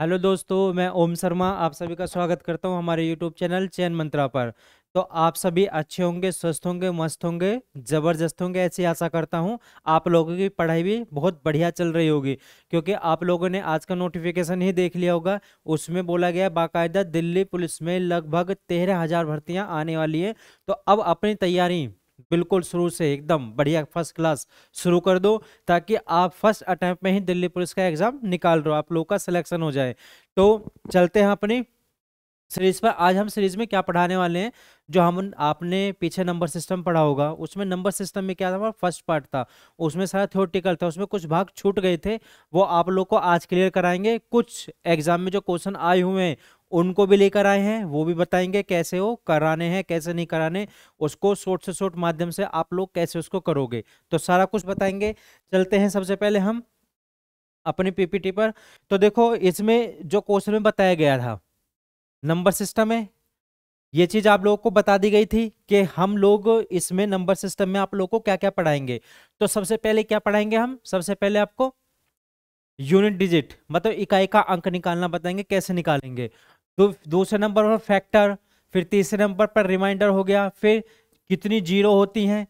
hello दोस्तों मैं ओम शर्मा आप सभी का स्वागत करता हूं हमारे यूट्यूब चैनल चैन मंत्रा पर तो आप सभी अच्छे होंगे स्वस्थ होंगे मस्त होंगे ज़बरदस्त होंगे ऐसी आशा करता हूं आप लोगों की पढ़ाई भी बहुत बढ़िया चल रही होगी क्योंकि आप लोगों ने आज का नोटिफिकेशन ही देख लिया होगा उसमें बोला गया बाकायदा दिल्ली पुलिस में लगभग तेरह हज़ार भर्तियाँ आने वाली है तो अब अपनी तैयारी बिल्कुल शुरू से एकदम बढ़िया फर्स्ट क्लास शुरू कर दो ताकि आप फर्स्ट अटैम्प्ट में ही दिल्ली पुलिस का एग्जाम निकाल दो आप लोगों का सिलेक्शन हो जाए तो चलते हैं अपनी सीरीज पर आज हम सीरीज में क्या पढ़ाने वाले हैं जो हम आपने पीछे नंबर सिस्टम पढ़ा होगा उसमें नंबर सिस्टम में क्या था हमारा फर्स्ट पार्ट था उसमें सारा थ्योरेटिकल था उसमें कुछ भाग छूट गए थे वो आप लोग को आज क्लियर कराएंगे कुछ एग्जाम में जो क्वेश्चन आए हुए हैं उनको भी लेकर आए हैं वो भी बताएंगे कैसे वो कराने हैं कैसे नहीं कराने उसको शॉर्ट से शॉर्ट माध्यम से आप लोग कैसे उसको करोगे तो सारा कुछ बताएंगे चलते हैं सबसे पहले हम अपने पीपीटी पर तो देखो इसमें जो क्वेश्चन में बताया गया था नंबर सिस्टम है ये चीज आप लोगों को बता दी गई थी कि हम लोग इसमें नंबर सिस्टम में आप लोगों को क्या क्या पढ़ाएंगे तो सबसे पहले क्या पढ़ाएंगे हम सबसे पहले आपको यूनिट डिजिट मतलब इकाई का अंक निकालना बताएंगे कैसे निकालेंगे तो दूसरे नंबर पर फैक्टर फिर तीसरे नंबर पर रिमाइंडर हो गया फिर कितनी जीरो होती हैं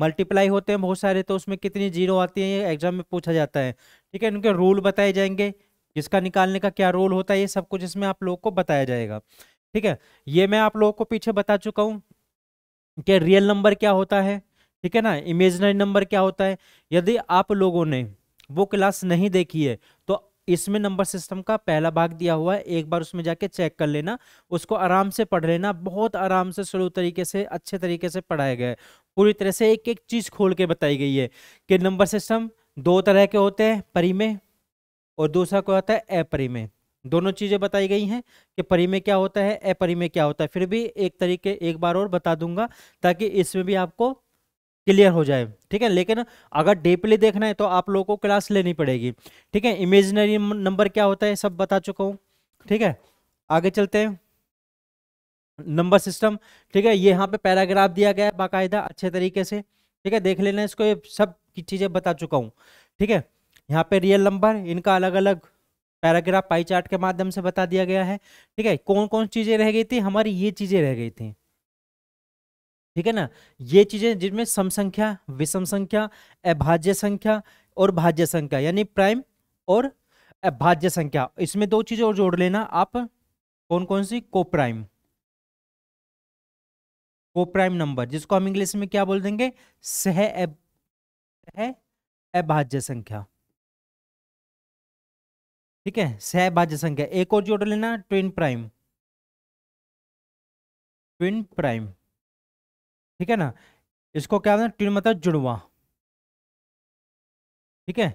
मल्टीप्लाई होते हैं बहुत सारे तो उसमें कितनी जीरो आती है ये एग्जाम में पूछा जाता है ठीक है उनके रूल बताए जाएंगे जिसका निकालने का क्या रूल होता है ये सब कुछ इसमें आप लोगों को बताया जाएगा ठीक है ये मैं आप लोगों को पीछे बता चुका हूँ कि रियल नंबर क्या होता है ठीक है ना इमेजनरी नंबर क्या होता है यदि आप लोगों ने वो क्लास नहीं देखी है इसमें नंबर सिस्टम का पहला भाग दिया हुआ है एक बार उसमें जाके चेक कर लेना उसको आराम से पढ़ लेना बहुत आराम से स्लो तरीके से अच्छे तरीके से पढ़ाया गया है पूरी तरह से एक एक चीज़ खोल के बताई गई है कि नंबर सिस्टम दो तरह के होते हैं परी में और दूसरा क्या होता है अपरी में दोनों चीज़ें बताई गई हैं कि परी में क्या होता है अपरी में क्या होता है फिर भी एक तरीके एक बार और बता दूंगा ताकि इसमें भी आपको क्लियर हो जाए ठीक है लेकिन अगर डीपली देखना है तो आप लोगों को क्लास लेनी पड़ेगी ठीक है इमेजिनरी नंबर क्या होता है सब बता चुका हूँ ठीक है आगे चलते हैं नंबर सिस्टम ठीक है ये यहाँ पे पैराग्राफ दिया गया है बाकायदा अच्छे तरीके से ठीक है देख लेना इसको ये सब की चीज़ें बता चुका हूँ ठीक है यहाँ पे रियल नंबर इनका अलग अलग पैराग्राफ पाई चार्ट के माध्यम से बता दिया गया है ठीक है कौन कौन चीज़ें रह गई थी हमारी ये चीज़ें रह गई थी ठीक है ना ये चीजें जिसमें सम संख्या विषम संख्या अभाज्य संख्या और भाज्य संख्या यानी प्राइम और अभाज्य संख्या इसमें दो चीजें और जोड़ लेना आप कौन कौन सी को प्राइम को प्राइम नंबर जिसको हम इंग्लिश में क्या बोल देंगे सह अभाज्य संख्या ठीक है सह भाज्य संख्या एक और जोड़ लेना ट्विन प्राइम ट्विन प्राइम ठीक है ना इसको क्या बोलते हैं ट्यून मतलब जुड़वा ठीक है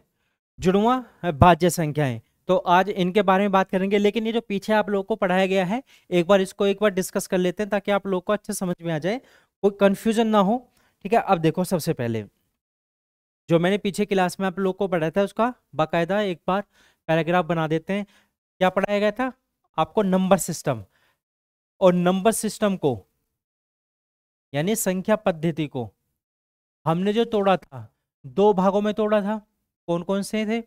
जुड़वा भाज्य संख्याएं तो आज इनके बारे में बात करेंगे लेकिन ये जो पीछे आप लोगों को पढ़ाया गया है एक बार इसको एक बार डिस्कस कर लेते हैं ताकि आप लोग को अच्छे समझ में आ जाए कोई कंफ्यूजन ना हो ठीक है अब देखो सबसे पहले जो मैंने पीछे क्लास में आप लोग को पढ़ाया था उसका बाकायदा एक बार पैराग्राफ बना देते हैं क्या पढ़ाया गया था आपको नंबर सिस्टम और नंबर सिस्टम को यानी संख्या पद्धति को हमने जो तोड़ा था दो भागों में तोड़ा था कौन कौन से थे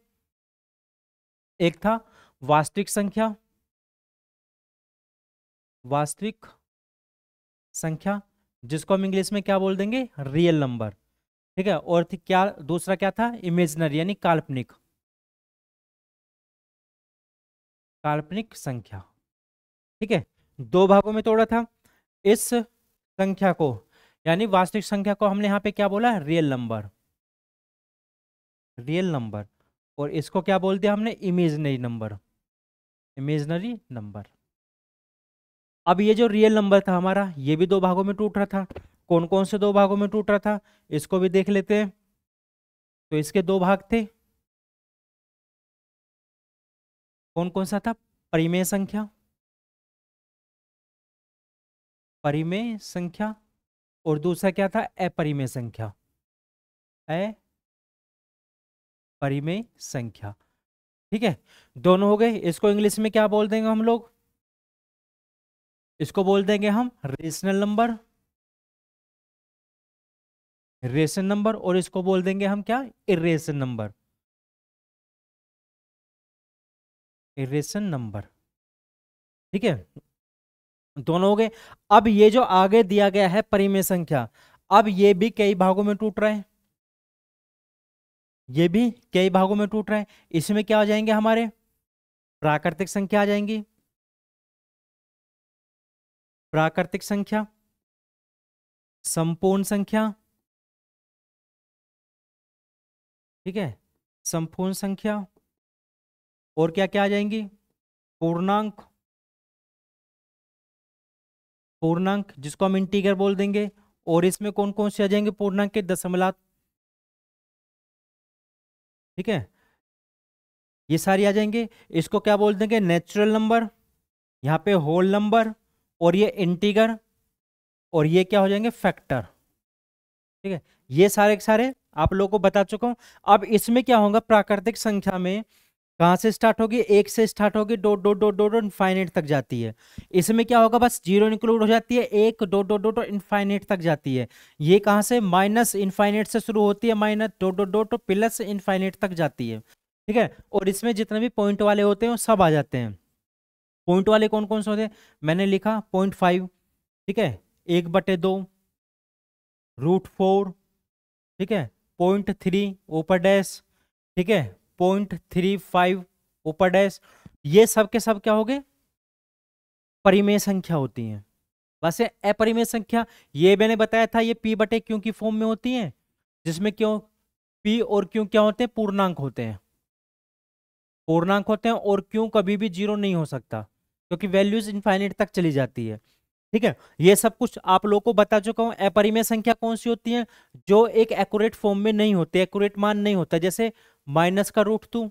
एक था वास्तविक संख्या वास्तविक संख्या जिसको हम इंग्लिश में क्या बोल देंगे रियल नंबर ठीक है और थी क्या दूसरा क्या था इमेजनरी यानी काल्पनिक काल्पनिक संख्या ठीक है दो भागों में तोड़ा था इस संख्या को यानी वास्तविक संख्या को हमने यहाँ पे क्या बोला रियल नंबर रियल नंबर और इसको क्या बोल दिया हमने इमेजनरी नंबर इमेजनरी नंबर अब ये जो रियल नंबर था हमारा ये भी दो भागों में टूट रहा था कौन कौन से दो भागों में टूट रहा था इसको भी देख लेते हैं तो इसके दो भाग थे कौन कौन सा था परिमेय संख्या परिमेय संख्या और दूसरा क्या था अपरिमेय संख्या ए परिमेय संख्या ठीक है दोनों हो गए इसको इंग्लिश में क्या बोल देंगे हम लोग इसको बोल देंगे हम रेशनल नंबर रेशन नंबर और इसको बोल देंगे हम क्या इरेशन नंबर इरेशन नंबर ठीक है दोनों हो गए अब ये जो आगे दिया गया है परिमेय संख्या अब ये भी कई भागों में टूट रहे हैं ये भी कई भागों में टूट रहे हैं इसमें क्या हो जाएंगे हमारे प्राकृतिक संख्या आ जाएंगी प्राकृतिक संख्या संपूर्ण संख्या ठीक है संपूर्ण संख्या और क्या क्या आ जाएंगी पूर्णांक पूर्णांक जिसको हम इंटीगर बोल देंगे और इसमें कौन कौन से आ जाएंगे पूर्णांक के दशमलव ठीक है ये सारी आ जाएंगे इसको क्या बोल देंगे नेचुरल नंबर यहाँ पे होल नंबर और ये इंटीगर और ये क्या हो जाएंगे फैक्टर ठीक है ये सारे के सारे आप लोगों को बता चुका हूं अब इसमें क्या होगा प्राकृतिक संख्या में कहाँ से स्टार्ट होगी एक से स्टार्ट होगी dot dot dot dot infinite तक जाती है इसमें क्या होगा बस जीरो इंक्लूड हो जाती है एक डॉट डॉट डॉट इनफाइनेट तक जाती है ये कहाँ से माइनस इनफाइनेट से शुरू होती है minus dot dot dot plus infinite तक जाती है ठीक है और इसमें जितने भी पॉइंट वाले होते हैं सब आ जाते हैं पॉइंट वाले कौन कौन से होते हैं मैंने लिखा पॉइंट फाइव ठीक है एक बटे दो रूट फोर ठीक है पॉइंट थ्री ऊपर डैश ठीक है पॉइंट थ्री फाइव ऊपर डैश ये सब के सब क्या हो गए परिमेय संख्या होती हैं वैसे अपरिमेय संख्या ये मैंने बताया था ये पी बटे क्यों की फॉर्म में होती हैं जिसमें क्यों पी और क्यों क्या होते हैं पूर्णांक होते हैं पूर्णांक होते हैं और क्यों कभी भी जीरो नहीं हो सकता क्योंकि वैल्यूज इनफाइनिट तक चली जाती है ठीक है ये सब कुछ आप लोगों को बता चुका हूँ अपरिमेय संख्या कौन सी होती है जो एक एक्यूरेट फॉर्म में नहीं होती एक्यूरेट मान नहीं होता जैसे माइनस का root two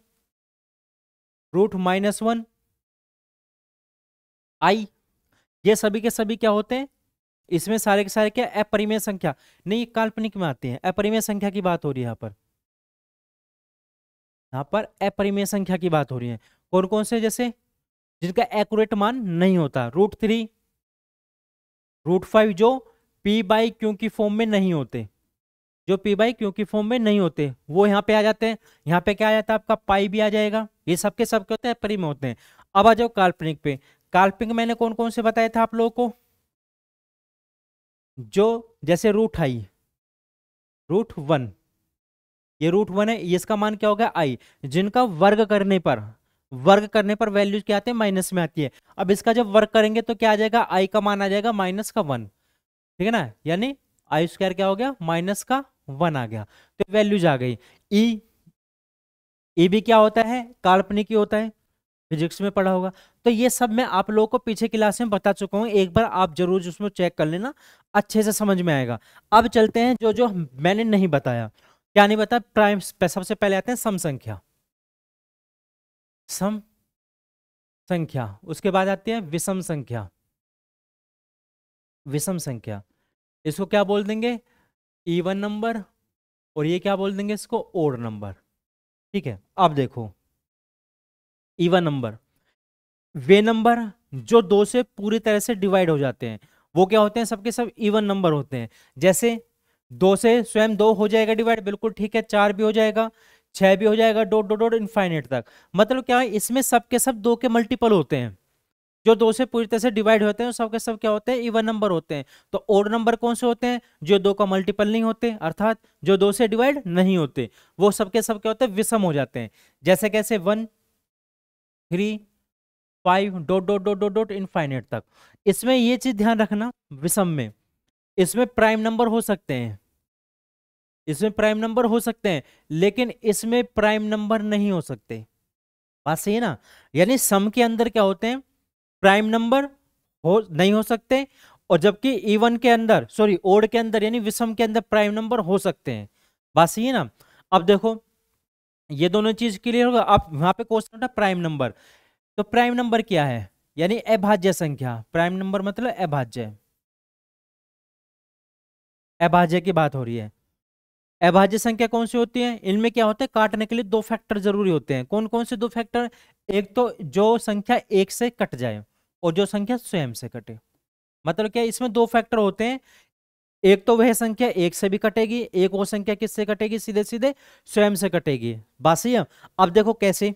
root minus one i ये सभी के सभी क्या होते हैं इसमें सारे के सारे क्या अपरिमेय संख्या नहीं काल्पनिक में आते हैं अपरिमेय संख्या की बात हो रही है यहां पर यहां पर अपरिमेय संख्या की बात हो रही है कौन कौन से जैसे जिनका एक्यूरेट मान नहीं होता रूट थ्री रूट फाइव जो पी बाई क्यों की फॉर्म में नहीं होते जो पी बाई क्यू की फॉर्म में नहीं होते वो यहाँ पे आ जाते हैं यहाँ पे क्या आ जाता है आपका पाई भी आ जाएगा ये सबके क्या होते हैं परी में होते हैं अब आ जाओ काल्पनिक पे काल्पनिक मैंने कौन कौन से बताया था आप लोगों को जो जैसे रूट आई रूट वन ये रूट वन है इसका मान क्या होगा आई जिनका वर्ग करने पर वर्ग करने पर वैल्यूज क्या आते हैं माइनस में आती है अब इसका जब वर्ग करेंगे तो क्या आ जाएगा आई का मान आ जाएगा माइनस का वन ठीक है ना यानी आई स्क्वायर क्या हो गया माइनस का वन आ गया तो वैल्यूज आ गई ई e, ई e भी क्या होता है काल्पनिक ही होता है फिजिक्स में पढ़ा होगा तो ये सब मैं आप लोगों को पीछे क्लास में बता चुका हूँ एक बार आप जरूर उसमें चेक कर लेना अच्छे से समझ में आएगा अब चलते हैं जो जो मैंने नहीं बताया क्या नहीं बताया प्राइम सबसे पहले आते हैं सम संख्या सम संख्या उसके बाद आती है विषम संख्या विषम संख्या इसको क्या बोल देंगे इवन नंबर और ये क्या बोल देंगे इसको ओड नंबर ठीक है अब देखो इवन नंबर वे नंबर जो दो से पूरी तरह से डिवाइड हो जाते हैं वो क्या होते हैं सबके सब इवन नंबर होते हैं जैसे दो से स्वयं दो हो जाएगा डिवाइड बिल्कुल ठीक है चार भी हो जाएगा छह भी हो जाएगा डोट डोट डोट इनफाइनेट तक मतलब क्या है इसमें सबके सब दो के मल्टीपल होते हैं जो दो से पूरी तरह से डिवाइड होते हैं सबके सब क्या होते हैं इवन नंबर होते हैं तो ओड नंबर कौन से होते हैं जो दो का मल्टीपल नहीं होते अर्थात जो दो से डिवाइड नहीं होते वो सबके सब क्या होते हैं विषम हो जाते हैं जैसे कैसे one three five dot dot dot dot dot infinite तक इसमें ये चीज ध्यान रखना विषम में इसमें प्राइम नंबर हो सकते हैं इसमें प्राइम नंबर हो सकते हैं लेकिन इसमें प्राइम नंबर नहीं हो सकते बात सही है ना यानी सम के अंदर क्या होते हैं प्राइम नंबर हो नहीं हो सकते और जबकि इवन के अंदर सॉरी ओड के अंदर यानी विषम के अंदर प्राइम नंबर हो सकते हैं बात सही है ना अब देखो ये दोनों चीज क्लियर होगा आप वहां पे क्वेश्चन उठा प्राइम नंबर तो प्राइम नंबर क्या है यानी अभाज्य संख्या प्राइम नंबर मतलब अभाज्य अभाज्य की बात हो रही है अभाज्य संख्या कौन सी होती है इनमें क्या होता है काटने के लिए दो फैक्टर जरूरी होते हैं कौन कौन से दो फैक्टर एक तो जो संख्या एक से कट जाए और जो संख्या स्वयं से कटे मतलब क्या इसमें दो फैक्टर होते हैं एक तो वह संख्या एक से भी कटेगी एक वो संख्या किससे कटेगी सीधे सीधे स्वयं से कटेगी बात सही है अब देखो कैसे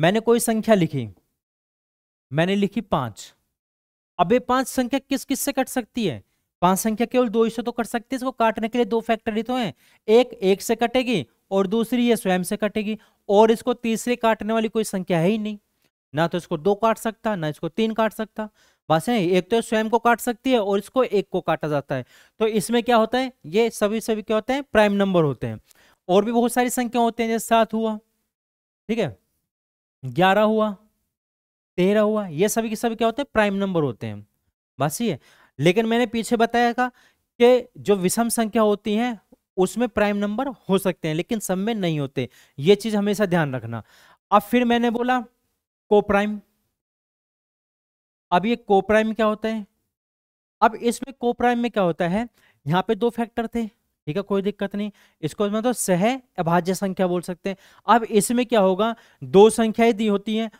मैंने कोई संख्या लिखी मैंने लिखी पांच अब ये पांच संख्या किस किस से कट सकती है पांच संख्या केवल दो ही से तो कट सकती है इसको काटने के लिए दो फैक्टर ही तो हैं एक एक से कटेगी और दूसरी ये स्वयं से कटेगी और इसको तीसरे काटने वाली कोई संख्या है ही नहीं ना तो इसको दो काट सकता ना इसको तीन काट सकता है एक तो स्वयं को काट सकती है और इसको एक को काटा जाता है तो इसमें क्या होता है ये सभी सभी क्या होते हैं प्राइम नंबर होते हैं और भी बहुत सारी संख्या होते हैं जैसे सात हुआ ठीक है ग्यारह हुआ तेरह हुआ ये सभी के सभी क्या होते हैं प्राइम नंबर होते हैं बस ये लेकिन मैंने पीछे बताया था कि जो विषम संख्या होती है उसमें प्राइम नंबर हो सकते हैं लेकिन सब में नहीं होते ये चीज़ हमेशा ध्यान रखना अब फिर मैंने बोला कोप्राइम अब ये कोप्राइम क्या होता है अब इसमें कोप्राइम में क्या होता है यहाँ पे दो फैक्टर थे ठीक है कोई दिक्कत नहीं इसको मतलब तो सह अभाज्य संख्या बोल सकते हैं अब इसमें क्या होगा दो संख्याएं दी होती हैं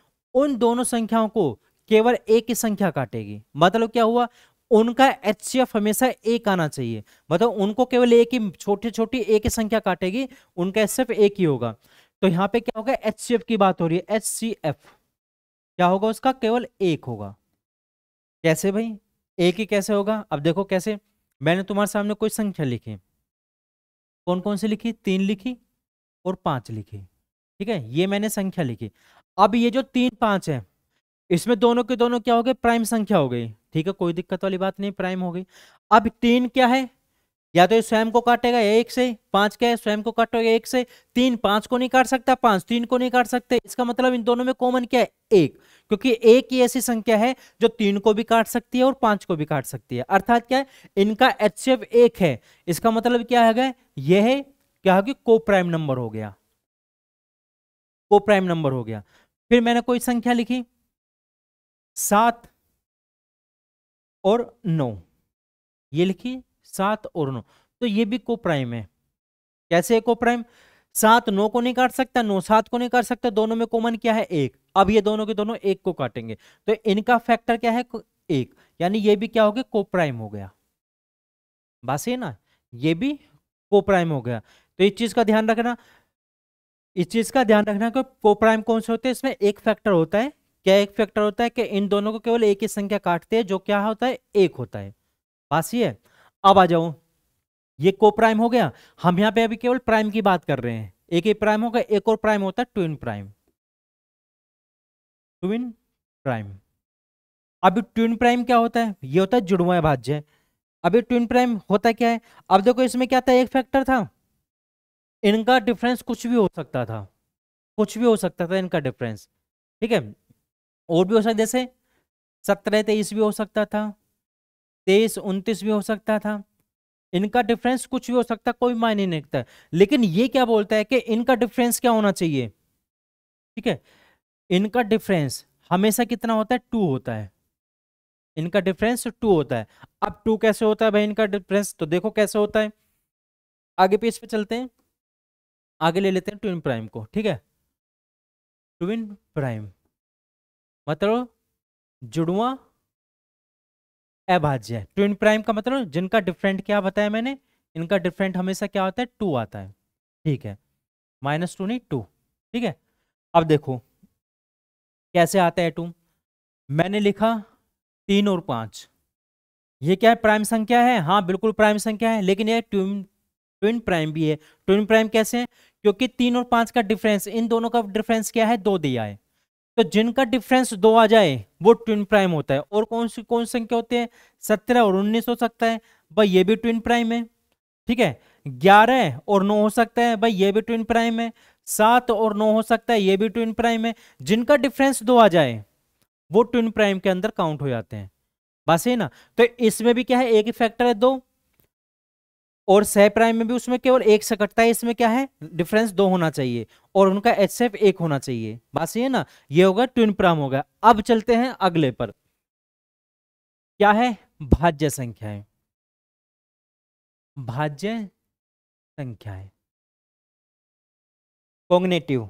उन दोनों संख्याओं को केवल एक ही संख्या काटेगी मतलब क्या हुआ उनका एच हमेशा एक आना चाहिए मतलब उनको केवल एक ही छोटी छोटी एक ही संख्या काटेगी उनका एच एक ही होगा तो यहाँ पे क्या होगा एच की बात हो रही है एच क्या होगा उसका केवल एक होगा कैसे भाई एक ही कैसे होगा अब देखो कैसे मैंने तुम्हारे सामने कोई संख्या लिखी कौन कौन सी लिखी तीन लिखी और पांच लिखी ठीक है ये मैंने संख्या लिखी अब ये जो तीन पांच है इसमें दोनों के दोनों क्या हो गए प्राइम संख्या हो गई ठीक है कोई दिक्कत वाली बात नहीं प्राइम हो गई अब तीन क्या है या तो ये स्वयं को काटेगा एक से पांच क्या है स्वयं को काटोगे एक से तीन पांच को नहीं काट सकता पांच तीन को नहीं काट सकते इसका मतलब इन दोनों में कॉमन क्या है एक क्योंकि एक ही ऐसी संख्या है जो तीन को भी काट सकती है और पांच को भी काट सकती है अर्थात क्या है इनका एच एक है इसका मतलब क्या है यह है क्या है कि को प्राइम नंबर हो गया को प्राइम नंबर हो गया फिर मैंने कोई संख्या लिखी सात और नौ ये लिखी सात और नौ तो ये भी को प्राइम है कैसे है को प्राइम सात नौ को नहीं काट सकता नौ सात को नहीं काट सकता दोनों में कॉमन क्या है एक अब ये दोनों के दोनों एक को काटेंगे तो इनका फैक्टर क्या है एक यानी ये भी क्या हो गया को प्राइम हो गया बस ये ना ये भी को प्राइम हो गया तो इस चीज का ध्यान रखना इस चीज का ध्यान रखना कि को प्राइम कौन से होते हैं इसमें एक फैक्टर होता है क्या एक फैक्टर होता है कि इन दोनों को केवल एक ही संख्या काटते हैं जो क्या होता है एक होता है बात ये है अब आ जाऊं ये को प्राइम हो गया हम यहां पे अभी केवल प्राइम की बात कर रहे हैं एक ही प्राइम होगा एक और प्राइम होता है ट्विन प्राइम ट्विन प्राइम अभी ट्विन प्राइम क्या होता है ये होता है जुड़वा भाज्य अभी ट्विन प्राइम होता क्या है अब देखो इसमें क्या था एक फैक्टर था इनका डिफरेंस कुछ भी हो सकता था कुछ भी हो सकता था इनका डिफरेंस ठीक है और भी हो सकता जैसे सत्रह तेईस भी हो सकता था तेईस उनतीस भी हो सकता था इनका डिफरेंस कुछ भी हो सकता कोई मायने नहीं रखता लेकिन ये क्या बोलता है कि इनका डिफरेंस क्या होना चाहिए ठीक है इनका डिफरेंस हमेशा कितना होता है टू होता है इनका डिफरेंस टू होता है अब टू कैसे होता है भाई इनका डिफरेंस तो देखो कैसे होता है आगे पेज पे चलते हैं आगे ले लेते हैं ट्विन प्राइम को ठीक है ट्विन प्राइम मतलब जुड़वा अभाज्य है ट्विन प्राइम का मतलब जिनका डिफरेंट क्या बताया मैंने इनका डिफरेंट हमेशा क्या होता है टू आता है ठीक है माइनस टू नहीं टू ठीक है अब देखो कैसे आता है टू मैंने लिखा तीन और पाँच ये क्या है प्राइम संख्या है हाँ बिल्कुल प्राइम संख्या है लेकिन यह ट्विन ट्विन प्राइम भी है ट्विन प्राइम कैसे है क्योंकि तीन और पाँच का डिफरेंस इन दोनों का डिफरेंस क्या है दो दिया है तो जिनका डिफरेंस दो आ जाए वो ट्विन प्राइम होता है और कौन सी कौन संख्या होती है सत्रह और उन्नीस हो सकता है भाई ये भी ट्विन प्राइम है ठीक है ग्यारह और नौ हो सकता है भाई ये भी ट्विन प्राइम है सात और नौ हो सकता है ये भी ट्विन प्राइम है जिनका डिफरेंस दो आ जाए वो ट्विन प्राइम के अंदर काउंट हो जाते हैं बस है ना तो इसमें भी क्या है एक ही फैक्टर है दो और सह प्राइम में भी उसमें केवल एक से कटता है इसमें क्या है डिफरेंस दो होना चाहिए और उनका एच सेफ एक होना चाहिए बात ये ना ये होगा ट्विन प्राइम होगा अब चलते हैं अगले पर क्या है भाज्य संख्याएं भाज्य संख्याएं कॉग्नेटिव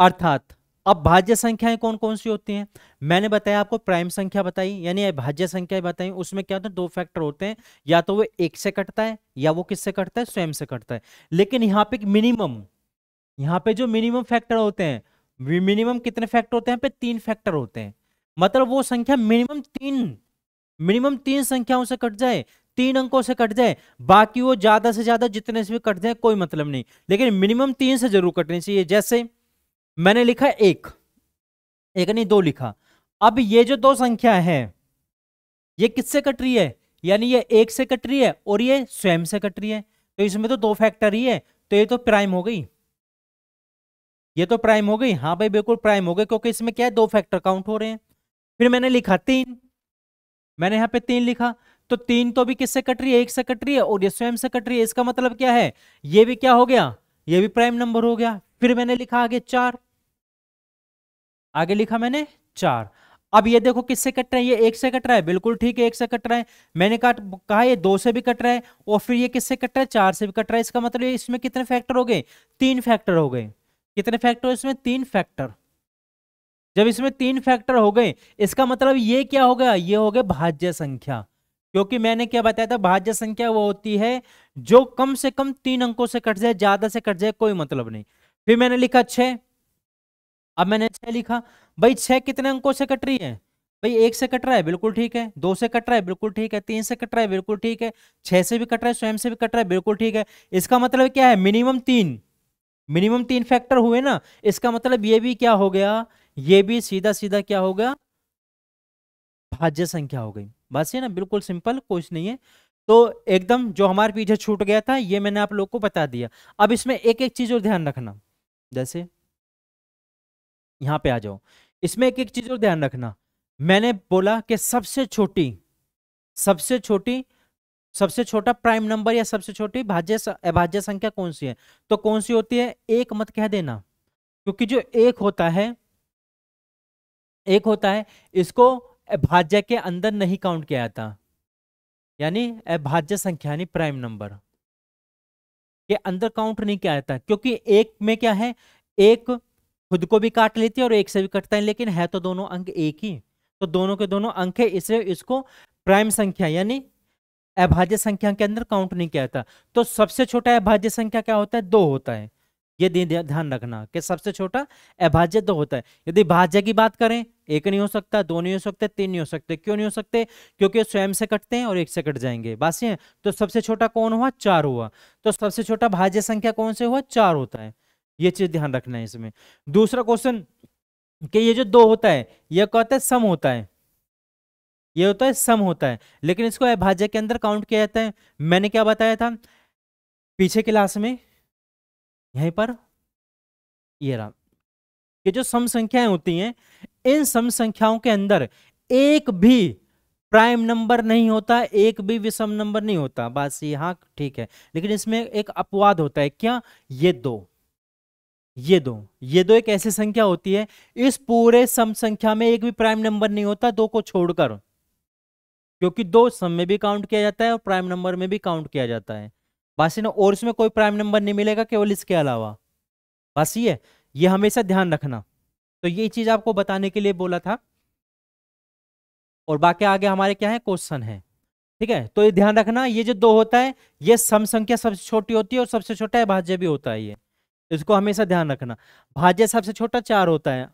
अर्थात अब भाज्य संख्याएं कौन कौन सी होती हैं मैंने बताया आपको प्राइम संख्या बताई यानी भाज्य संख्या बताई उसमें क्या होता है दो फैक्टर होते हैं या तो वो एक से कटता है या वो किससे कटता है स्वयं से कटता है लेकिन यहाँ पे मिनिमम यहाँ पे जो मिनिमम फैक्टर होते हैं मिनिमम कितने फैक्टर होते हैं पे तीन फैक्टर होते हैं मतलब वो संख्या मिनिमम तीन मिनिमम तीन संख्याओं से कट जाए तीन अंकों से कट जाए बाकी वो ज्यादा से ज्यादा जितने से भी कट जाए कोई मतलब नहीं लेकिन मिनिमम तीन से जरूर कटनी चाहिए जैसे मैंने लिखा एक एक नहीं दो लिखा अब ये जो दो संख्या है ये किससे कट रही है यानी ये एक से कट रही है और ये स्वयं से कट रही है तो इसमें तो दो फैक्टर ही है तो ये तो प्राइम हो गई ये तो प्राइम हो गई हाँ भाई बिल्कुल प्राइम हो गई क्योंकि इसमें क्या है दो फैक्टर काउंट हो रहे हैं फिर मैंने लिखा तीन मैंने यहां पे तीन लिखा तो तीन तो भी किससे कट रही है एक से कट रही है और ये स्वयं से कट रही है इसका मतलब क्या है ये भी क्या हो गया ये भी प्राइम नंबर हो गया फिर मैंने लिखा आगे चार आगे लिखा मैंने चार अब ये देखो किससे कट रहा है ये एक से कट रहा है बिल्कुल ठीक है एक से कट रहा है मैंने कहा कहा ये दो से भी कट रहा है और फिर ये किससे कट रहा है चार से भी कट रहा है इसका मतलब इसमें कितने फैक्टर हो गए तीन फैक्टर हो गए कितने फैक्टर इसमें तीन फैक्टर जब इसमें तीन फैक्टर हो गए इसका मतलब ये क्या हो गया ये हो गया भाज्य संख्या क्योंकि मैंने क्या बताया था भाज्य संख्या वो होती है जो कम से कम तीन अंकों से कट जाए ज्यादा से कट जाए कोई मतलब नहीं फिर मैंने लिखा छ अब मैंने छ लिखा भाई छह कितने अंकों से कट रही है भाई एक से कट रहा है बिल्कुल ठीक है दो से कट रहा है बिल्कुल ठीक है तीन से कट रहा है बिल्कुल ठीक है छह से भी कट रहा है स्वयं से भी कट रहा है बिल्कुल ठीक है इसका मतलब क्या है मिनिमम तीन मिनिमम तीन फैक्टर हुए ना इसका मतलब ये भी क्या हो गया ये भी सीधा सीधा क्या हो गया भाज्य संख्या हो गई बस ये ना बिल्कुल सिंपल कुछ नहीं है तो एकदम जो हमारे पीछे छूट गया था ये मैंने आप लोग को बता दिया अब इसमें एक एक चीज और ध्यान रखना जैसे यहां पे आ जाओ इसमें एक एक चीज और ध्यान रखना मैंने बोला कि सबसे छोटी सबसे छोटी सबसे छोटा प्राइम नंबर या सबसे छोटी भाज्य अभाज्य संख्या कौन सी है तो कौन सी होती है एक मत कह देना क्योंकि जो एक होता है एक होता है इसको अभाज्य के अंदर नहीं काउंट किया जाता यानी अभाज्य संख्या यानी प्राइम नंबर ये अंदर काउंट नहीं किया जाता क्योंकि एक में क्या है एक खुद को भी काट लेती है और एक से भी कटता है लेकिन है तो दोनों अंक एक ही तो दोनों के दोनों अंक है इसे इसको प्राइम संख्या यानी अभाज्य संख्या के अंदर काउंट नहीं किया जाता तो सबसे छोटा अभाज्य संख्या क्या होता है दो होता है ये ध्यान रखना कि सबसे छोटा अभाज्य दो तो होता है यदि भाज्य की बात करें एक नहीं हो सकता दो नहीं हो सकते तीन नहीं हो सकते क्यों नहीं हो सकते क्योंकि स्वयं से कटते हैं और एक से कट जाएंगे बासी है तो सबसे छोटा कौन हुआ चार हुआ तो सबसे छोटा भाज्य संख्या कौन से हुआ चार होता है ये चीज ध्यान रखना है इसमें दूसरा क्वेश्चन कि ये जो दो होता है यह कहते है सम होता है ये होता है सम होता है लेकिन इसको अभाज्य के अंदर काउंट किया जाता है मैंने क्या बताया था पीछे क्लास में यहीं पर ये रहा कि जो सम संख्याएं होती हैं इन सम संख्याओं के अंदर एक भी प्राइम नंबर नहीं होता एक भी विषम नंबर नहीं होता बस यहां हाँ ठीक है लेकिन इसमें एक अपवाद होता है क्या ये दो ये दो ये दो एक ऐसी संख्या होती है इस पूरे सम संख्या में एक भी प्राइम नंबर नहीं होता दो को छोड़कर क्योंकि दो सम में भी काउंट किया जाता है और प्राइम नंबर में भी काउंट किया जाता है बासी ना और उसमें कोई प्राइम नंबर नहीं मिलेगा केवल इसके अलावा बस ये ये हमेशा ध्यान रखना तो ये चीज़ आपको बताने के लिए बोला था और बाकी आगे हमारे क्या है क्वेश्चन है ठीक है तो ये ध्यान रखना ये जो दो होता है ये सम संख्या सबसे छोटी होती है और सबसे छोटा है भाज्य भी होता है ये इसको हमेशा ध्यान रखना भाज्य सबसे छोटा चार होता है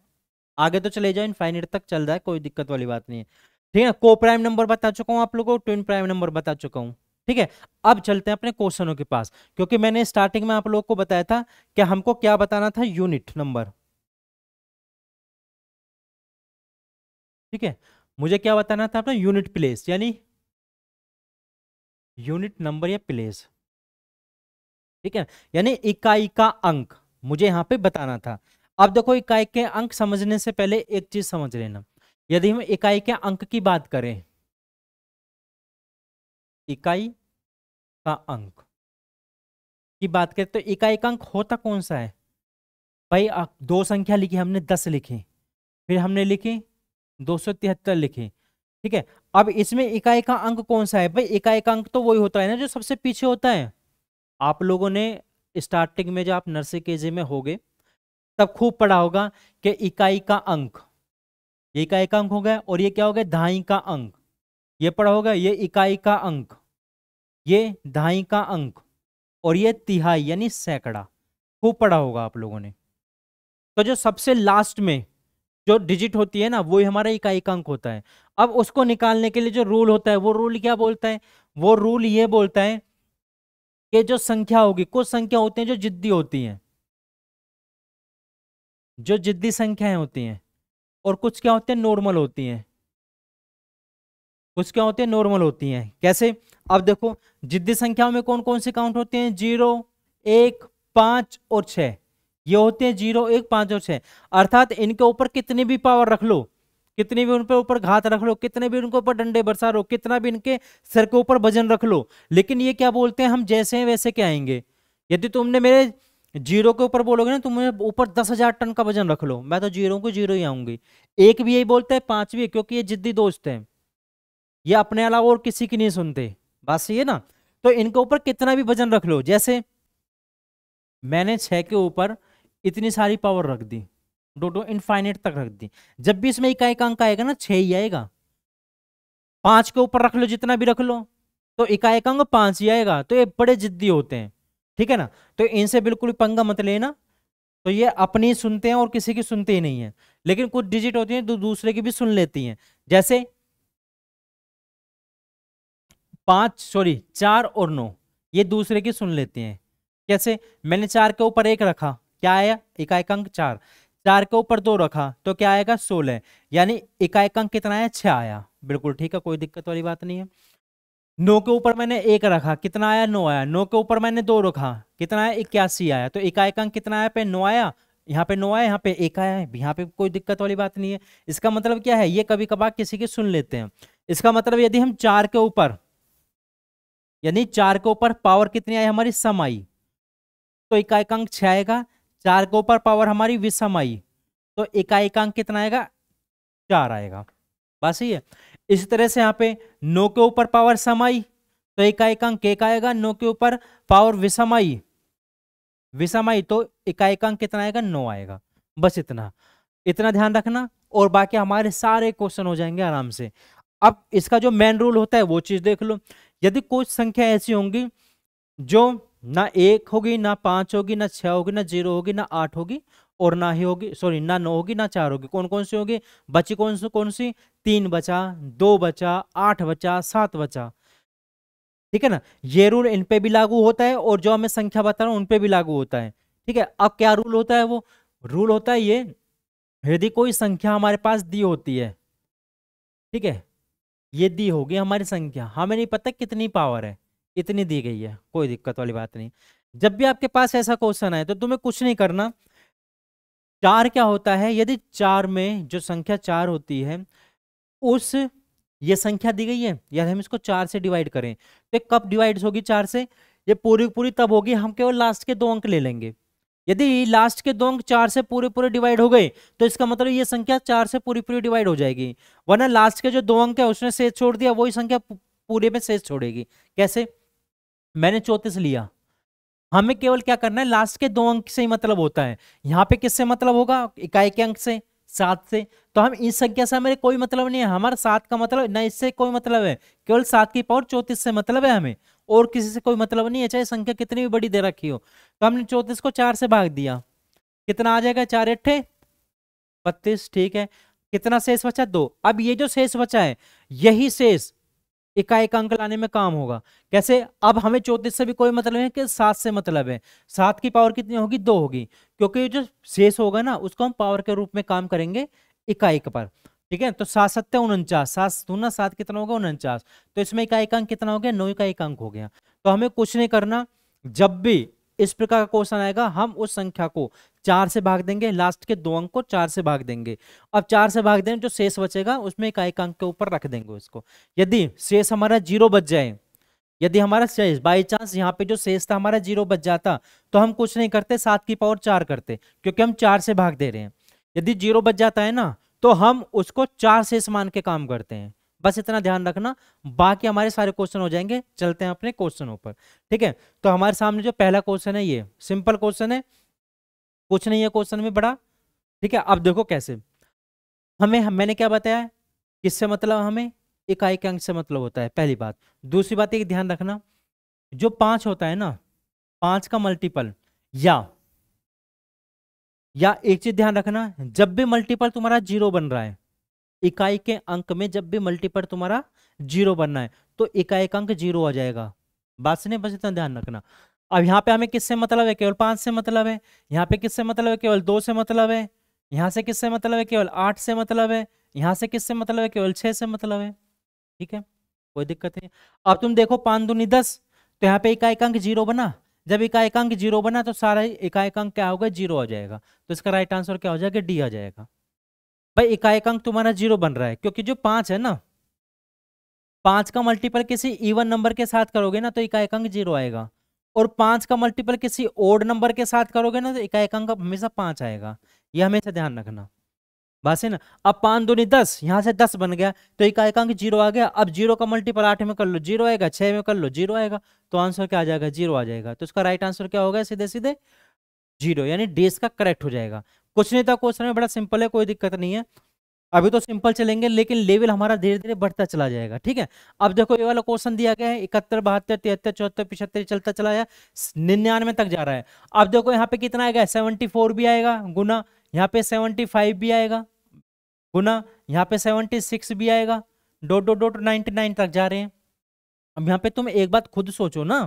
आगे तो चले जाओ इनफाइनिट तक चल रहा है कोई दिक्कत वाली बात नहीं है ठीक है को प्राइम नंबर बता चुका हूँ आप लोगों को ट्विन प्राइम नंबर बता चुका हूँ ठीक है अब चलते हैं अपने क्वेश्चनों के पास क्योंकि मैंने स्टार्टिंग में आप लोग को बताया था कि हमको क्या बताना था यूनिट नंबर ठीक है मुझे क्या बताना था अपना यूनिट प्लेस यानी यूनिट नंबर या प्लेस ठीक है यानी इकाई का अंक मुझे यहां पे बताना था अब देखो इकाई के अंक समझने से पहले एक चीज समझ लेना यदि हम इकाई के अंक की बात करें इकाई का अंक की बात करें तो इकाई का अंक होता कौन सा है भाई दो संख्या लिखी हमने दस लिखी फिर हमने लिखी दो सौ तिहत्तर लिखी ठीक है अब इसमें इकाई का अंक कौन सा है भाई इकाई का अंक तो वही होता है ना जो सबसे पीछे होता है आप लोगों ने स्टार्टिंग में जो आप नर्सरी के में हो गए तब खूब पढ़ा होगा कि इकाई का अंक ये इकाई का अंक हो गया और ये क्या हो गया धाई का अंक ये पढ़ा होगा ये इकाई का अंक ये दहाई का अंक और ये तिहाई यानी सैकड़ा खूब पढ़ा होगा आप लोगों ने तो जो सबसे लास्ट में जो डिजिट होती है ना वो हमारा इकाई का अंक होता है अब उसको निकालने के लिए जो रूल होता है वो रूल क्या बोलता है वो रूल ये बोलता है कि जो संख्या होगी कुछ संख्या होती है जो जिद्दी होती है जो जिद्दी संख्याएं होती हैं और कुछ क्या होते हैं नॉर्मल होती हैं कुछ क्या होते हैं नॉर्मल होती हैं कैसे अब देखो जिद्दी संख्याओं में कौन कौन से काउंट होते हैं जीरो एक पाँच और छ ये होते हैं जीरो एक पाँच और छः अर्थात इनके ऊपर कितनी भी पावर रख लो कितनी भी उनके ऊपर घात रख लो कितने भी उनके ऊपर डंडे बरसा लो कितना भी इनके सर के ऊपर वजन रख लो लेकिन ये क्या बोलते हैं हम जैसे हैं वैसे क्या आएंगे यदि तुमने मेरे जीरो के ऊपर बोलोगे ना तुम्हें ऊपर दस हजार टन का वजन रख लो मैं तो जीरो को जीरो ही आऊंगी एक भी यही बोलता है पांच भी क्योंकि ये जिद्दी दोस्त हैं ये अपने अलावा और किसी की नहीं सुनते बात सही है ना तो इनके ऊपर कितना भी वजन रख लो जैसे मैंने छः के ऊपर इतनी सारी पावर रख दी डो इनफाइनेट तक रख दी जब भी इसमें इकाई का अंक आएगा ना छः ही आएगा पाँच के ऊपर रख लो जितना भी रख लो तो इकाई का अंक पाँच ही आएगा तो ये बड़े जिद्दी होते हैं ठीक है ना तो इनसे बिल्कुल पंगा मत लेना तो ये अपनी सुनते हैं और किसी की सुनते ही नहीं है लेकिन कुछ डिजिट होती हैं जो तो दूसरे की भी सुन लेती हैं जैसे पाँच सॉरी चार और नौ ये दूसरे की सुन लेते हैं कैसे मैंने चार के ऊपर एक रखा क्या आया इकाएक अंक चार चार के ऊपर दो रखा तो क्या आएगा सोलह यानी इकाएक अंक कितना आया छः आया बिल्कुल ठीक है कोई दिक्कत वाली बात नहीं है नौ के ऊपर मैंने एक रखा कितना आया नौ आया नौ के ऊपर मैंने दो रखा कितना आया इक्यासी आया तो इकाएक अंक कितना आया पे नौ आया यहाँ पे नौ आया यहाँ पे एक आया है यहाँ पे कोई दिक्कत वाली बात नहीं है इसका मतलब क्या है ये कभी कभार किसी के सुन लेते हैं इसका मतलब यदि हम चार के ऊपर यानी चार के ऊपर पावर कितनी आई हमारी सम आई तो इकाई अंक आएगा चार के ऊपर पावर हमारी विषम आई तो इकाई अंक कितना आएगा चार आएगा बस ये इसी तरह से यहाँ पे नो के ऊपर पावर सम आई तो इकाई अंक एक आएगा नो के ऊपर पावर विषम आई विषम आई तो इकाई अंक कितना आएगा नो आएगा बस इतना इतना ध्यान रखना और बाकी हमारे सारे क्वेश्चन हो जाएंगे आराम से अब इसका जो मेन रूल होता है वो चीज़ देख लो यदि कुछ संख्या ऐसी होंगी जो ना एक होगी ना पांच होगी ना छह होगी ना जीरो होगी ना आठ होगी और ना ही होगी सॉरी ना नौ होगी ना चार होगी कौन कौन सी होगी बची कौन सी कौन सी तीन बचा दो बचा आठ बचा सात बचा ठीक है ना ये रूल इन पे भी लागू होता है और जो हमें संख्या बता रहा हूँ उन पे भी लागू होता है ठीक है अब क्या रूल होता है वो रूल होता है ये यदि कोई संख्या हमारे पास दी होती है ठीक है ये दी होगी हमारी संख्या हमें नहीं पता कितनी पावर है इतनी दी गई है कोई दिक्कत वाली बात नहीं जब भी आपके पास ऐसा क्वेश्चन आए तो तुम्हें कुछ नहीं करना चार क्या होता है यदि चार में जो संख्या चार होती है उस ये संख्या दी गई है यदि हम इसको चार से डिवाइड करें तो कब डिवाइड होगी चार से ये पूरी पूरी तब होगी हम केवल लास्ट के दो अंक ले लेंगे यदि लास्ट के दो अंक चार से पूरे पूरे डिवाइड हो गए तो इसका मतलब ये संख्या चार से पूरी पूरी डिवाइड हो जाएगी वरना लास्ट के जो दो अंक है उसने शेष छोड़ दिया वही संख्या पूरे में शेष छोड़ेगी कैसे मैंने चौतीस लिया हमें केवल क्या करना है लास्ट के दो अंक से ही मतलब होता है यहाँ पे किससे मतलब होगा इकाई के अंक से सात से तो हम इस संख्या से हमारे कोई मतलब नहीं है हमारा सात का मतलब ना इससे कोई मतलब है केवल सात की पावर चौतीस से मतलब है हमें और किसी से कोई मतलब नहीं है चाहे संख्या कितनी भी बड़ी दे रखी हो तो हमने चौंतीस को चार से भाग दिया कितना आ जाएगा चार अट्ठे बत्तीस ठीक है कितना शेष बचा दो अब ये जो शेष बचा है यही शेष इकाई का अंक लाने में काम होगा कैसे अब हमें चौतीस से भी कोई मतलब है कि सात से मतलब है सात की पावर कितनी होगी दो होगी क्योंकि जो शेष होगा ना उसको हम पावर के रूप में काम करेंगे इकाई पर ठीक है तो सात सत्य उनचास सात दूना सात कितना हो गया उनचास तो इसमें का एक अंक कितना हो गया नौ का एक अंक हो गया तो हमें कुछ नहीं करना जब भी इस प्रकार का क्वेश्चन आएगा हम उस संख्या को चार से भाग देंगे लास्ट के दो अंक को चार से भाग देंगे अब चार से भाग देंगे जो शेष बचेगा उसमें एक एक अंक के ऊपर रख देंगे उसको यदि शेष हमारा जीरो बच जाए यदि हमारा शेष बाई चांस यहाँ पे जो शेष था हमारा जीरो बच जाता तो हम कुछ नहीं करते सात की पावर चार करते क्योंकि हम चार से भाग दे रहे हैं यदि जीरो बच जाता है ना तो हम उसको चार शेष मान के काम करते हैं बस इतना ध्यान रखना बाकी हमारे सारे क्वेश्चन हो जाएंगे चलते हैं अपने क्वेश्चनों पर ठीक है तो हमारे सामने जो पहला क्वेश्चन है ये सिंपल क्वेश्चन है कुछ नहीं है क्वेश्चन में बड़ा ठीक है अब देखो कैसे हमें हम, मैंने क्या बताया किससे मतलब हमें इकाई के अंक से मतलब होता है पहली बात दूसरी बात एक ध्यान रखना जो पांच होता है ना पांच का मल्टीपल या या एक चीज ध्यान रखना जब भी मल्टीपल तुम्हारा जीरो बन रहा है इकाई के अंक में जब भी मल्टीपल तुम्हारा जीरो बनना है तो इकाई का अंक जीरो आ जाएगा बात से बस इतना तो ध्यान रखना अब यहाँ पे हमें किससे मतलब है केवल पांच से मतलब है यहाँ पे किससे मतलब है केवल दो से मतलब है यहाँ से किससे मतलब है केवल आठ से मतलब है यहाँ से किससे मतलब है केवल छह से मतलब है ठीक है कोई दिक्कत नहीं अब तुम देखो पांच दूनी दस तो यहाँ पे इकाई का अंक जीरो बना जब इकाई अंक जीरो बना तो सारा इकाई अंक क्या होगा जीरो हो जाएगा तो इसका राइट आंसर क्या हो जाएगा डी आ जाएगा भाई इकाई अंक तुम्हारा जीरो बन रहा है क्योंकि जो पांच है ना पांच का मल्टीपल किसी इवन नंबर के साथ करोगे ना तो इकाई अंक जीरो आएगा और पांच का मल्टीपल किसी ओड नंबर के साथ करोगे ना तो इकाई अंक हमेशा पांच आएगा यह हमेशा ध्यान रखना बात है ना अब पाँच दूनी दस यहाँ से दस बन गया तो एकाएकांक जीरो आ गया अब जीरो का मल्टीपल आठ में कर लो जीरो आएगा छः में कर लो जीरो आएगा तो आंसर क्या आ जाएगा जीरो आ जाएगा तो इसका राइट आंसर क्या होगा सीधे सीधे जीरो यानी डेज का करेक्ट हो जाएगा कुछ नहीं था क्वेश्चन में बड़ा सिंपल है कोई दिक्कत नहीं है अभी तो सिंपल चलेंगे लेकिन लेवल हमारा धीरे धीरे बढ़ता चला जाएगा ठीक है अब देखो ये वाला क्वेश्चन दिया गया है इकहत्तर बहत्तर तिहत्तर चौहत्तर पिछहत्तर चलता चला गया निन्यानवे तक जा रहा है अब देखो यहाँ पे कितना आएगा सेवेंटी फोर भी आएगा गुना यहाँ पे सेवनटी फाइव भी आएगा गुना यहाँ पे सेवेंटी सिक्स भी आएगा डो डो टू नाइनटी नाइन तक जा रहे हैं अब यहाँ पे तुम एक बात खुद सोचो ना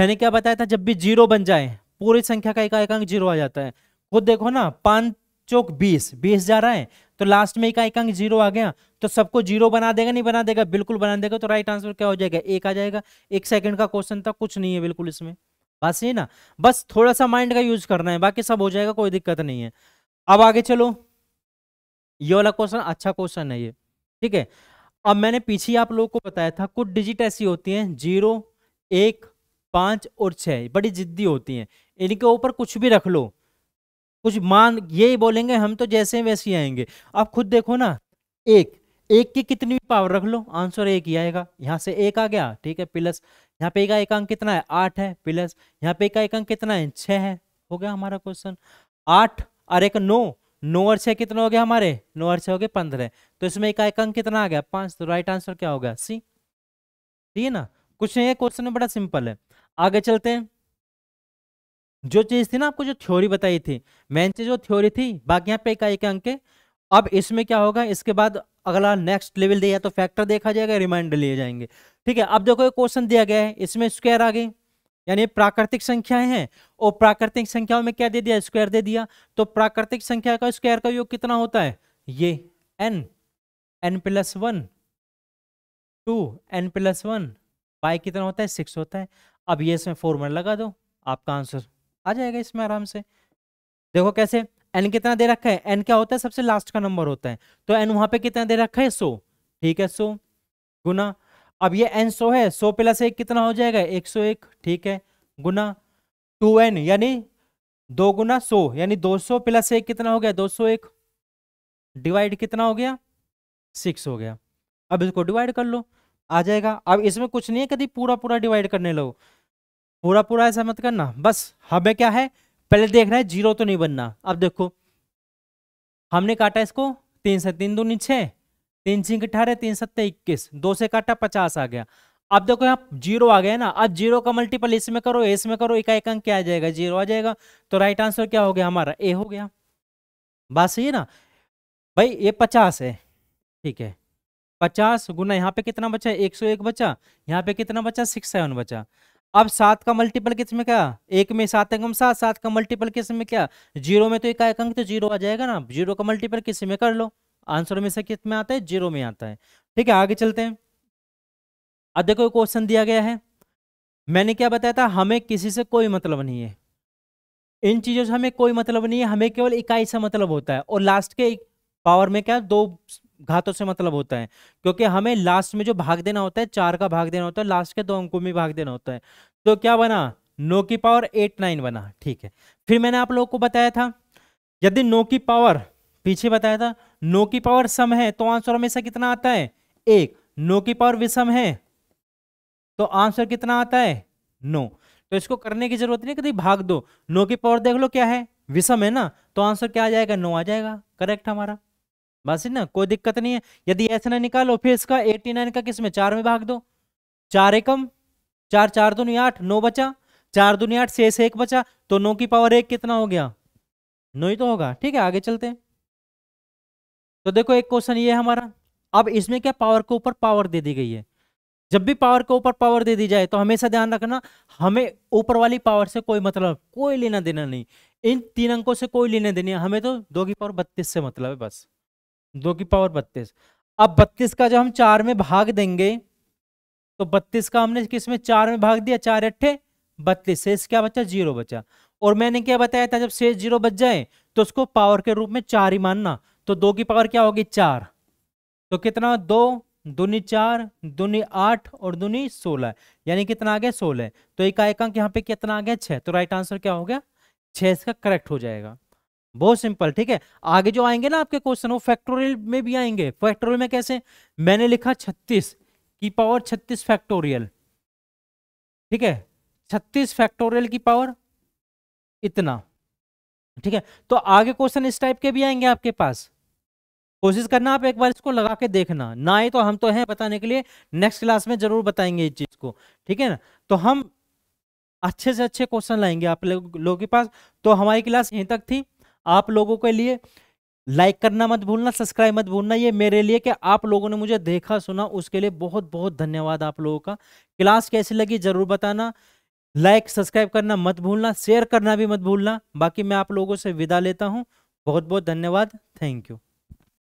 मैंने क्या बताया था जब भी जीरो बन जाए पूरी संख्या का इकाई अंक जीरो आ जाता है खुद देखो ना पांच चौक बीस बीस जा रहा है तो लास्ट में इकाई जीरो आ गया तो सबको जीरो बना देगा नहीं बना देगा बिल्कुल बना देगा तो राइट आंसर क्या हो जाएगा एक आ जाएगा एक सेकंड का क्वेश्चन था कुछ नहीं है बिल्कुल इसमें बात सही ना बस थोड़ा सा माइंड का यूज करना है बाकी सब हो जाएगा कोई दिक्कत नहीं है अब आगे चलो ये वाला क्वेश्चन अच्छा क्वेश्चन है ये ठीक है अब मैंने पीछे आप लोगों को बताया था कुछ डिजिट ऐसी होती हैं जीरो एक पाँच और छः बड़ी जिद्दी होती हैं इनके ऊपर कुछ भी रख लो कुछ मान ये बोलेंगे हम तो जैसे वैसे ही आएंगे अब खुद देखो ना एक एक की कितनी पावर रख लो आंसर एक ही आएगा यहाँ से एक आ गया ठीक है प्लस यहाँ पे का एकांक कितना है आठ है प्लस यहाँ पे का एकांक कितना है छः है हो गया हमारा क्वेश्चन आठ और एक नौ नौ और छः कितना हो गया हमारे नौ और छः हो गए पंद्रह तो इसमें एक एकांक कितना आ गया पाँच तो राइट आंसर क्या हो गया सी ठीक है ना कुछ नहीं है क्वेश्चन बड़ा सिंपल है आगे चलते हैं जो चीज़ थी ना आपको जो थ्योरी बताई थी मेन चीज वो थ्योरी थी बाकी यहाँ पे एक अंक है अब इसमें क्या होगा इसके बाद अगला नेक्स्ट लेवल दिया तो फैक्टर देखा जाएगा रिमाइंडर लिए जाएंगे ठीक है अब देखो क्वेश्चन दिया गया है इसमें स्क्वायर आ गई यानी प्राकृतिक संख्याएं हैं और प्राकृतिक संख्याओं में क्या दे दिया स्क्वायर दे दिया तो प्राकृतिक संख्या का स्क्वायर का योग कितना होता है ये n n plus one two n plus one by कितना होता है सिक्स होता है अब ये इसमें फॉर्मूला लगा दो आपका आंसर आ जाएगा इसमें आराम से देखो कैसे एन कितना दे रखा है एन क्या होता है सबसे लास्ट का नंबर होता है तो एन वहां पे कितना दे रखा है सो ठीक है सो गुना अब ये एन सो है सो प्लस एक कितना हो जाएगा एक सौ एक ठीक है गुना टू एन यानी दो गुना सो यानी दो सौ प्लस एक कितना हो गया दो सौ एक डिवाइड कितना हो गया सिक्स हो गया अब इसको डिवाइड कर लो आ जाएगा अब इसमें कुछ नहीं है कभी पूरा पूरा डिवाइड करने लो पूरा पूरा ऐसा मत करना बस हमें क्या है पहले देखना है जीरो तो नहीं बनना अब देखो हमने काटा इसको तीन से तीन दो नीचे तीन छिंक अठारह तीन सत्तर इक्कीस दो से काटा पचास आ गया अब देखो यहाँ जीरो आ गया ना अब जीरो का मल्टीपल इसमें करो इसमें करो इका एक अंक क्या आ जाएगा जीरो आ जाएगा तो राइट आंसर क्या हो गया हमारा ए हो गया बात सही है ना भाई ये पचास है ठीक है पचास गुना यहाँ पे कितना बचा एक सौ एक बचा यहाँ पे कितना बचा सिक्स सेवन बचा अब सात का मल्टीपल किस में क्या एक में सात एकम सात सात का मल्टीपल किस में क्या जीरो में तो एक अंक तो जीरो आ जाएगा ना जीरो का मल्टीपल किस में कर लो आंसर में से किस में आता है जीरो में आता है ठीक है आगे चलते हैं अब देखो क्वेश्चन दिया गया है मैंने क्या बताया था हमें किसी से कोई मतलब नहीं है इन चीज़ों से हमें कोई मतलब नहीं है हमें केवल इकाई से मतलब होता है और लास्ट के पावर में क्या दो घातों से मतलब होता है क्योंकि हमें लास्ट में जो भाग देना होता है चार का भाग देना होता है लास्ट के दो अंकों में भाग देना होता है तो क्या बना नो की पावर एट नाइन बना ठीक है फिर मैंने आप लोगों को बताया था यदि नो की पावर पीछे बताया था नो की पावर सम है तो आंसर हमेशा कितना आता है एक नो की पावर विषम है तो आंसर कितना आता है नो तो इसको करने की जरूरत नहीं कभी भाग दो नो की पावर देख लो क्या है विषम है ना तो आंसर क्या आ जाएगा नो आ जाएगा करेक्ट हमारा बस ना कोई दिक्कत नहीं है यदि ऐसे ना निकालो फिर इसका एट्टी नाइन का किस में चार में भाग दो चार एकम चार चार दुनिया आठ नौ बचा चार दुनिया आठ शेष एक बचा तो नौ की पावर एक कितना हो गया नौ ही तो होगा ठीक है आगे चलते हैं तो देखो एक क्वेश्चन ये हमारा अब इसमें क्या पावर के ऊपर पावर दे दी गई है जब भी पावर के ऊपर पावर दे दी जाए तो हमेशा ध्यान रखना हमें ऊपर वाली पावर से कोई मतलब कोई लेना देना नहीं इन तीन अंकों से कोई लेना देना हमें तो दो की पावर बत्तीस से मतलब है बस दो की पावर बत्तीस अब बत्तीस का जब हम चार में भाग देंगे तो बत्तीस का हमने किस में चार में भाग दिया चार अट्ठे बत्तीस शेष क्या बचा जीरो बचा और मैंने क्या बताया था जब शेष जीरो बच जाए तो उसको पावर के रूप में चार ही मानना तो दो की पावर क्या होगी चार तो कितना दो दूनी चार दूनी आठ और दूनी सोलह यानी कितना आ गया सोलह तो एकाएकांक यहाँ पे कितना आ गया छह तो राइट आंसर क्या हो गया छह इसका करेक्ट हो जाएगा बहुत सिंपल ठीक है आगे जो आएंगे ना आपके क्वेश्चन वो फैक्टोरियल में भी आएंगे फैक्टोरियल में कैसे मैंने लिखा छत्तीस की पावर छत्तीस फैक्टोरियल ठीक है छत्तीस फैक्टोरियल की पावर इतना ठीक है तो आगे क्वेश्चन इस टाइप के भी आएंगे आपके पास कोशिश करना आप एक बार इसको लगा के देखना ना आए तो हम तो हैं बताने के लिए नेक्स्ट क्लास में जरूर बताएंगे इस चीज को ठीक है ना तो हम अच्छे से अच्छे क्वेश्चन लाएंगे आप लोगों के पास तो हमारी क्लास यहीं तक थी आप लोगों के लिए लाइक करना मत भूलना सब्सक्राइब मत भूलना ये मेरे लिए कि आप लोगों ने मुझे देखा सुना उसके लिए बहुत बहुत धन्यवाद आप लोगों का क्लास कैसी लगी जरूर बताना लाइक सब्सक्राइब करना मत भूलना शेयर करना भी मत भूलना बाकी मैं आप लोगों से विदा लेता हूँ बहुत बहुत धन्यवाद थैंक यू